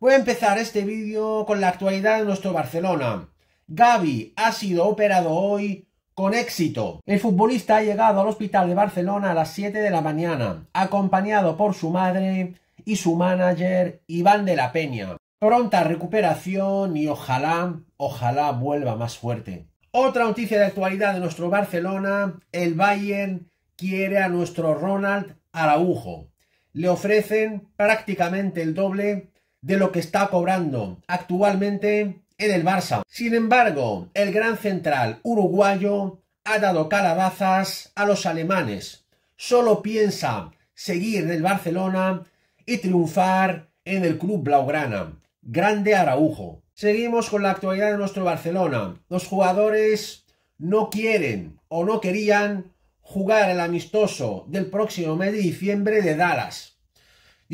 Voy a empezar este vídeo con la actualidad de nuestro Barcelona. Gaby ha sido operado hoy con éxito. El futbolista ha llegado al hospital de Barcelona a las 7 de la mañana, acompañado por su madre y su manager Iván de la Peña. Pronta recuperación y ojalá, ojalá vuelva más fuerte. Otra noticia de actualidad de nuestro Barcelona, el Bayern quiere a nuestro Ronald Araujo. Le ofrecen prácticamente el doble de lo que está cobrando actualmente en el Barça. Sin embargo, el gran central uruguayo ha dado calabazas a los alemanes. Solo piensa seguir en el Barcelona y triunfar en el club blaugrana. Grande Araujo. Seguimos con la actualidad de nuestro Barcelona. Los jugadores no quieren o no querían jugar el amistoso del próximo mes de diciembre de Dallas.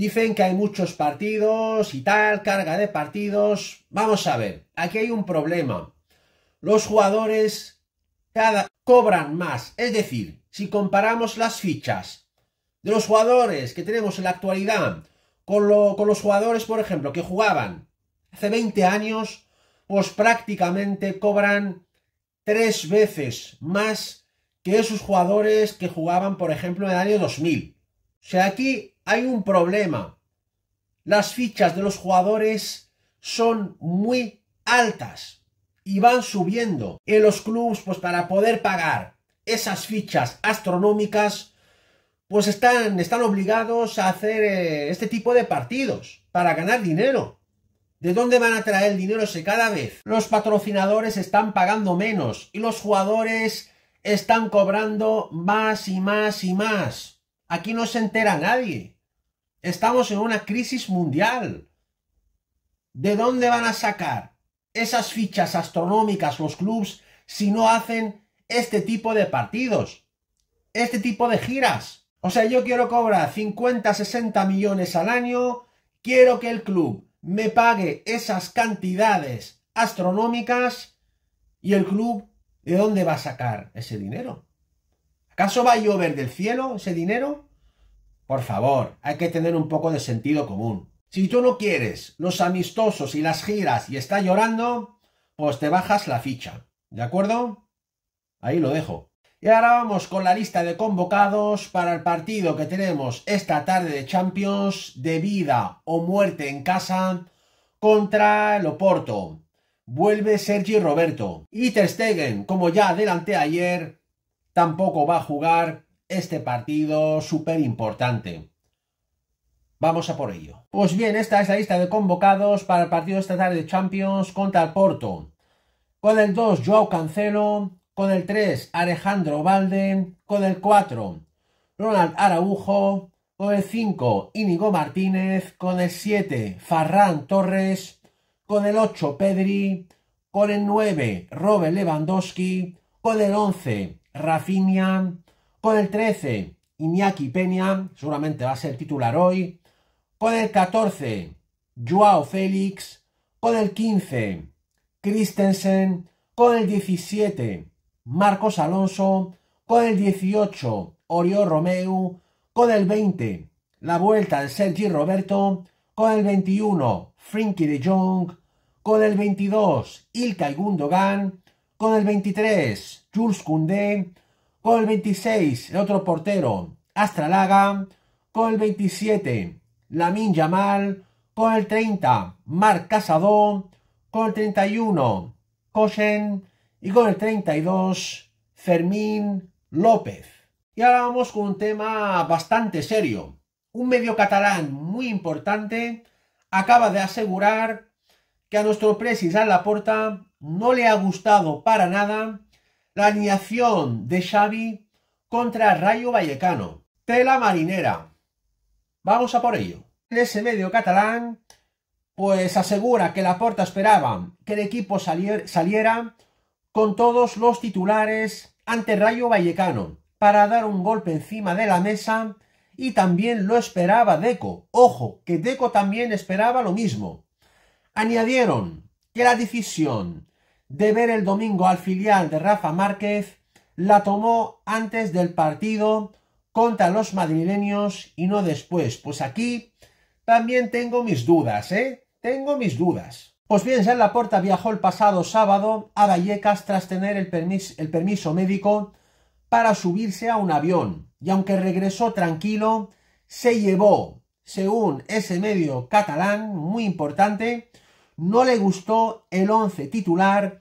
Dicen que hay muchos partidos y tal, carga de partidos. Vamos a ver, aquí hay un problema. Los jugadores cada cobran más. Es decir, si comparamos las fichas de los jugadores que tenemos en la actualidad con, con los jugadores, por ejemplo, que jugaban hace 20 años, pues prácticamente cobran tres veces más que esos jugadores que jugaban, por ejemplo, en el año 2000. O sea, aquí hay un problema. Las fichas de los jugadores son muy altas y van subiendo. y los clubes pues para poder pagar esas fichas astronómicas, pues están, están obligados a hacer eh, este tipo de partidos para ganar dinero. ¿De dónde van a traer dinero ese cada vez? Los patrocinadores están pagando menos y los jugadores están cobrando más y más y más. Aquí no se entera nadie. Estamos en una crisis mundial. ¿De dónde van a sacar esas fichas astronómicas los clubes si no hacen este tipo de partidos? Este tipo de giras. O sea, yo quiero cobrar 50, 60 millones al año. Quiero que el club me pague esas cantidades astronómicas. ¿Y el club de dónde va a sacar ese dinero? ¿Acaso va a llover del cielo ese dinero? Por favor, hay que tener un poco de sentido común. Si tú no quieres los amistosos y las giras y está llorando, pues te bajas la ficha. ¿De acuerdo? Ahí lo dejo. Y ahora vamos con la lista de convocados para el partido que tenemos esta tarde de Champions de vida o muerte en casa contra el Oporto. Vuelve Sergi Roberto y Ter Stegen, como ya adelanté ayer, tampoco va a jugar este partido súper importante. Vamos a por ello. Pues bien, esta es la lista de convocados para el partido esta tarde de Champions contra el Porto. Con el 2, Joao Cancelo. Con el 3, Alejandro Valde. Con el 4, Ronald Araujo. Con el 5, Íñigo Martínez. Con el 7, Farran Torres. Con el 8, Pedri. Con el 9, Robert Lewandowski. Con el 11, Rafinha con el 13, Iñaki Peña, seguramente va a ser titular hoy. Con el 14, Joao Félix. Con el 15, Christensen. Con el 17, Marcos Alonso. Con el 18, Oriol Romeu. Con el 20, la vuelta de Sergi Roberto. Con el 21, Frinky de Jong. Con el 22, Ilkay Gundogan. Con el 23, Jules Koundé. Con el 26, el otro portero, Astralaga. Con el 27, Lamin Yamal. Con el 30, Marc Casado. Con el 31, Cochen. Y con el 32, Fermín López. Y ahora vamos con un tema bastante serio. Un medio catalán muy importante acaba de asegurar que a nuestro presi Laporta no le ha gustado para nada la alineación de Xavi contra Rayo Vallecano. Tela marinera. Vamos a por ello. ese medio catalán, pues asegura que la porta esperaba que el equipo saliera con todos los titulares ante Rayo Vallecano para dar un golpe encima de la mesa y también lo esperaba Deco. Ojo, que Deco también esperaba lo mismo. Añadieron que la decisión de ver el domingo al filial de Rafa Márquez, la tomó antes del partido contra los madrileños y no después. Pues aquí también tengo mis dudas, ¿eh? Tengo mis dudas. Pues bien, San Laporta viajó el pasado sábado a Vallecas tras tener el, el permiso médico para subirse a un avión. Y aunque regresó tranquilo, se llevó, según ese medio catalán muy importante, no le gustó el once titular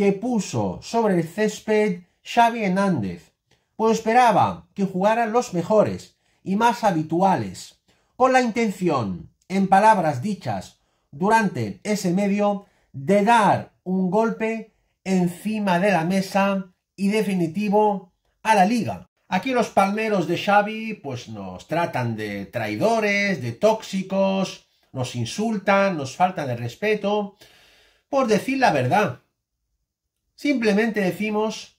que puso sobre el césped Xavi Hernández, pues esperaba que jugaran los mejores y más habituales, con la intención, en palabras dichas durante ese medio, de dar un golpe encima de la mesa y definitivo a la liga. Aquí los palmeros de Xavi pues nos tratan de traidores, de tóxicos, nos insultan, nos faltan de respeto, por decir la verdad. Simplemente decimos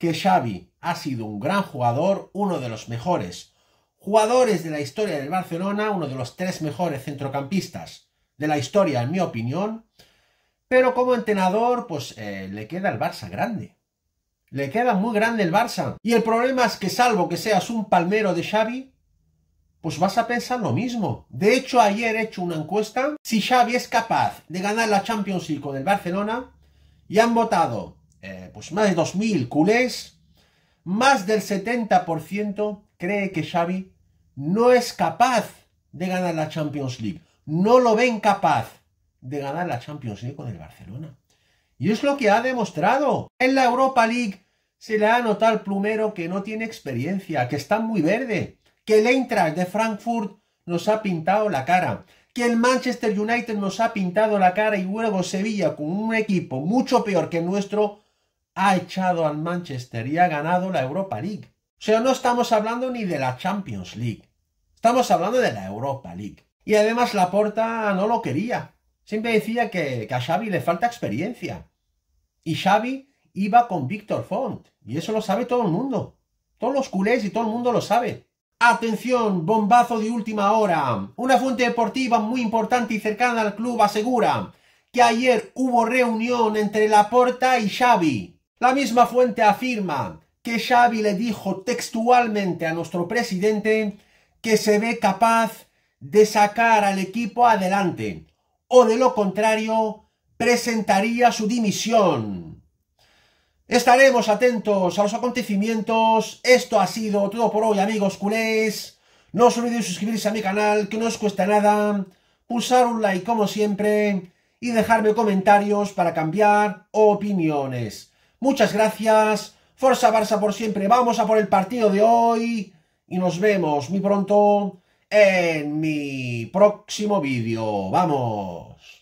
que Xavi ha sido un gran jugador, uno de los mejores jugadores de la historia del Barcelona, uno de los tres mejores centrocampistas de la historia, en mi opinión. Pero como entrenador, pues eh, le queda el Barça grande. Le queda muy grande el Barça. Y el problema es que salvo que seas un palmero de Xavi, pues vas a pensar lo mismo. De hecho, ayer he hecho una encuesta. Si Xavi es capaz de ganar la Champions League con el Barcelona, y han votado eh, pues más de 2.000 culés, más del 70% cree que Xavi no es capaz de ganar la Champions League. No lo ven capaz de ganar la Champions League con el Barcelona. Y es lo que ha demostrado. En la Europa League se le ha notado al plumero que no tiene experiencia, que está muy verde, que el Eintracht de Frankfurt nos ha pintado la cara, que el Manchester United nos ha pintado la cara y luego Sevilla con un equipo mucho peor que el nuestro ha echado al Manchester y ha ganado la Europa League. O sea, no estamos hablando ni de la Champions League. Estamos hablando de la Europa League. Y además Laporta no lo quería. Siempre decía que, que a Xavi le falta experiencia. Y Xavi iba con Víctor Font. Y eso lo sabe todo el mundo. Todos los culés y todo el mundo lo sabe. Atención, bombazo de última hora. Una fuente deportiva muy importante y cercana al club asegura que ayer hubo reunión entre Laporta y Xavi la misma fuente afirma que Xavi le dijo textualmente a nuestro presidente que se ve capaz de sacar al equipo adelante o de lo contrario presentaría su dimisión. Estaremos atentos a los acontecimientos. Esto ha sido todo por hoy amigos culés. No os olvidéis suscribirse a mi canal que no os cuesta nada. Pulsar un like como siempre y dejarme comentarios para cambiar opiniones. Muchas gracias. Forza Barça por siempre. Vamos a por el partido de hoy. Y nos vemos muy pronto en mi próximo vídeo. ¡Vamos!